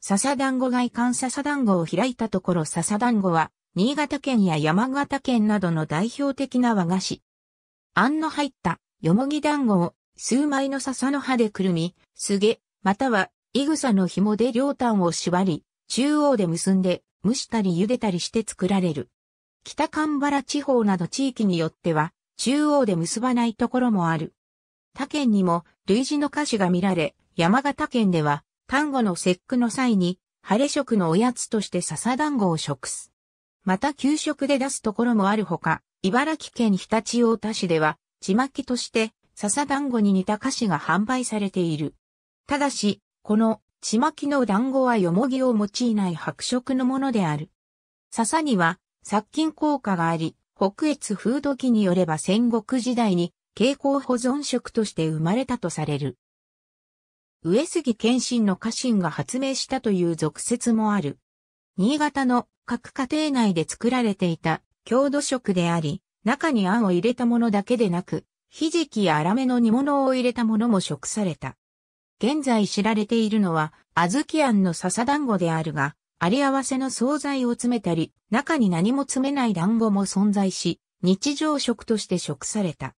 笹団子外観笹団子を開いたところ笹団子は、新潟県や山形県などの代表的な和菓子。あんの入ったよもぎ団子を数枚の笹の葉でくるみ、すげ、または、いぐさの紐で両端を縛り、中央で結んで、蒸したり茹でたりして作られる。北神原地方など地域によっては、中央で結ばないところもある。他県にも類似の菓子が見られ、山形県では単語の節句の際に、晴れ食のおやつとして笹団子を食す。また給食で出すところもあるほか、茨城県常陸太田市では、ちまきとして笹団子に似た菓子が販売されている。ただし、このちまきの団子はよもぎを用いない白色のものである。笹には殺菌効果があり、北越風土記によれば戦国時代に蛍光保存食として生まれたとされる。上杉謙信の家臣が発明したという俗説もある。新潟の各家庭内で作られていた郷土食であり、中に餡を入れたものだけでなく、ひじきや粗めの煮物を入れたものも食された。現在知られているのは、あきあ餡の笹団子であるが、あり合わせの惣菜を詰めたり、中に何も詰めない団子も存在し、日常食として食された。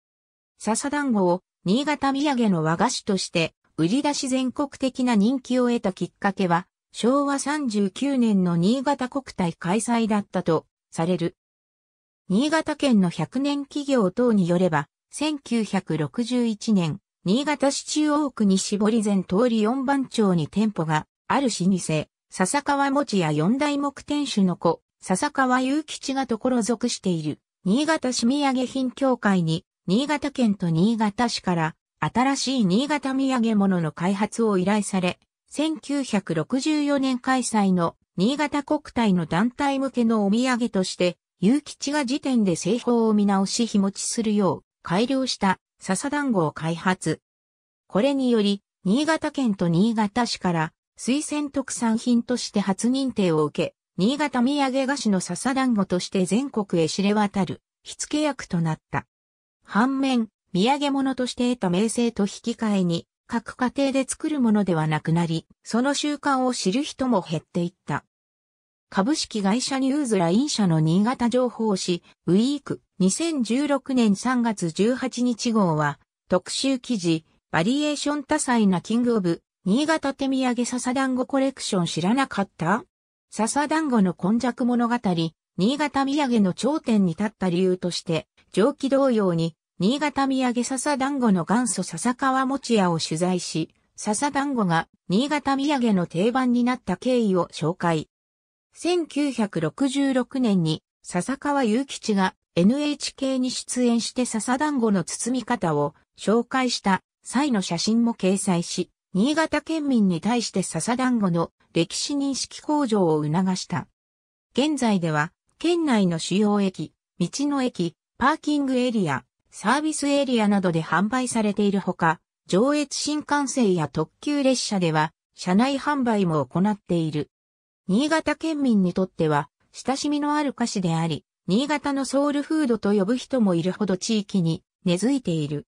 笹団子を新潟土産の和菓子として売り出し全国的な人気を得たきっかけは、昭和39年の新潟国体開催だったとされる。新潟県の100年企業等によれば、1961年、新潟市中央区西堀前通り4番町に店舗がある老舗、笹川餅屋四大目店主の子、笹川雄吉が所属している、新潟市土産品協会に、新潟県と新潟市から新しい新潟土産物の開発を依頼され、1964年開催の新潟国体の団体向けのお土産として、有吉が時点で製法を見直し日持ちするよう改良した笹団子を開発。これにより、新潟県と新潟市から推薦特産品として初認定を受け、新潟土産菓子の笹団子として全国へ知れ渡る火付け役となった。反面、土産物として得た名声と引き換えに、各家庭で作るものではなくなり、その習慣を知る人も減っていった。株式会社ニューズライン社の新潟情報誌、ウィーク2016年3月18日号は、特集記事、バリエーション多彩なキングオブ、新潟手土産笹団子コレクション知らなかった笹団子の根弱物語、新潟土産の頂点に立った理由として、上記同様に、新潟土産笹団子の元祖笹川餅屋を取材し、笹団子が新潟土産の定番になった経緯を紹介。1966年に笹川雄吉が NHK に出演して笹団子の包み方を紹介した際の写真も掲載し、新潟県民に対して笹団子の歴史認識向上を促した。現在では県内の主要駅、道の駅、パーキングエリア、サービスエリアなどで販売されているほか、上越新幹線や特急列車では、車内販売も行っている。新潟県民にとっては、親しみのある菓子であり、新潟のソウルフードと呼ぶ人もいるほど地域に根付いている。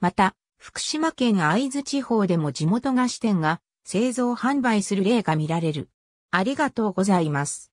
また、福島県会津地方でも地元菓子店が製造販売する例が見られる。ありがとうございます。